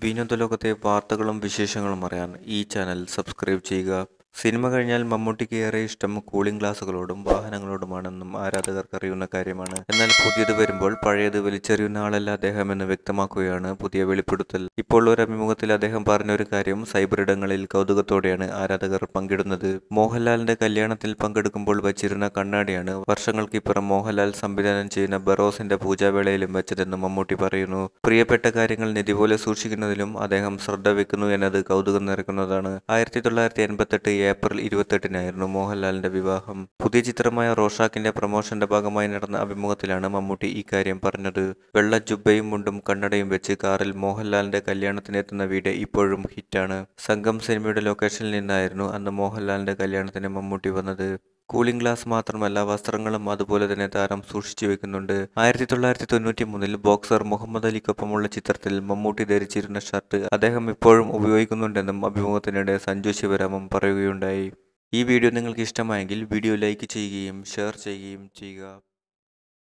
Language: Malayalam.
വിനോദ ലോകത്തെ വാർത്തകളും വിശേഷങ്ങളും അറിയാൻ ഈ ചാനൽ സബ്സ്ക്രൈബ് ചെയ്യുക സിനിമ കഴിഞ്ഞാൽ മമ്മൂട്ടിക്ക് ഏറെ ഇഷ്ടം കൂളിംഗ് ഗ്ലാസുകളോടും വാഹനങ്ങളോടുമാണെന്നും ആരാധകർക്ക് അറിയുന്ന കാര്യമാണ് എന്നാൽ പുതിയത് വരുമ്പോൾ പഴയത് വലിച്ചെറിയുന്ന ആളല്ല അദ്ദേഹം എന്ന് വ്യക്തമാക്കുകയാണ് പുതിയ വെളിപ്പെടുത്തൽ ഇപ്പോൾ ഒരു അഭിമുഖത്തിൽ അദ്ദേഹം പറഞ്ഞ ഒരു കാര്യം സൈബർ ഇടങ്ങളിൽ കൗതുകത്തോടെയാണ് ആരാധകർ പങ്കിടുന്നത് മോഹൻലാലിന്റെ കല്യാണത്തിൽ പങ്കെടുക്കുമ്പോൾ വച്ചിരുന്ന കണ്ണാടിയാണ് വർഷങ്ങൾക്കിപ്പുറം മോഹൻലാൽ സംവിധാനം ചെയ്യുന്ന ബറോസിന്റെ പൂജാവേളയിലും വെച്ചതെന്ന് മമ്മൂട്ടി പറയുന്നു പ്രിയപ്പെട്ട കാര്യങ്ങൾ നിധി പോലെ സൂക്ഷിക്കുന്നതിലും അദ്ദേഹം ശ്രദ്ധ വെക്കുന്നു എന്നത് കൗതുകം നിറക്കുന്നതാണ് ആയിരത്തി തൊള്ളായിരത്തി എൺപത്തെട്ട് ഏപ്രിൽ ഇരുപത്തെട്ടിനായിരുന്നു മോഹൻലാലിന്റെ വിവാഹം പുതിയ ചിത്രമായ റോഷാക്കിന്റെ പ്രൊമോഷന്റെ ഭാഗമായി നടന്ന അഭിമുഖത്തിലാണ് മമ്മൂട്ടി ഇക്കാര്യം പറഞ്ഞത് വെള്ള ജുബയും മുണ്ടും കണ്ണടയും വെച്ച് കാറിൽ മോഹൻലാലിന്റെ കല്യാണത്തിനെത്തുന്ന വീട് ഇപ്പോഴും ഹിറ്റാണ് സംഘം സിനിമയുടെ ലൊക്കേഷനിൽ നിന്നായിരുന്നു അന്ന് മോഹൻലാലിന്റെ കല്യാണത്തിന് മമ്മൂട്ടി വന്നത് കൂളിംഗ് ഗ്ലാസ് മാത്രമല്ല വസ്ത്രങ്ങളും അതുപോലെ തന്നെ താരം സൂക്ഷിച്ചു വെക്കുന്നുണ്ട് ആയിരത്തി തൊള്ളായിരത്തി തൊണ്ണൂറ്റി മൂന്നിൽ ബോക്സർ മുഹമ്മദ് അലിക്കൊപ്പമുള്ള ചിത്രത്തിൽ മമ്മൂട്ടി ധരിച്ചിരുന്ന ഷർട്ട് അദ്ദേഹം ഇപ്പോഴും ഉപയോഗിക്കുന്നുണ്ടെന്നും അഭിമുഖത്തിനിടെ സഞ്ജു ശിവരാമം പറയുകയുണ്ടായി ഈ വീഡിയോ നിങ്ങൾക്ക് ഇഷ്ടമായെങ്കിൽ വീഡിയോ ലൈക്ക് ചെയ്യുകയും ഷെയർ ചെയ്യുകയും ചെയ്യുക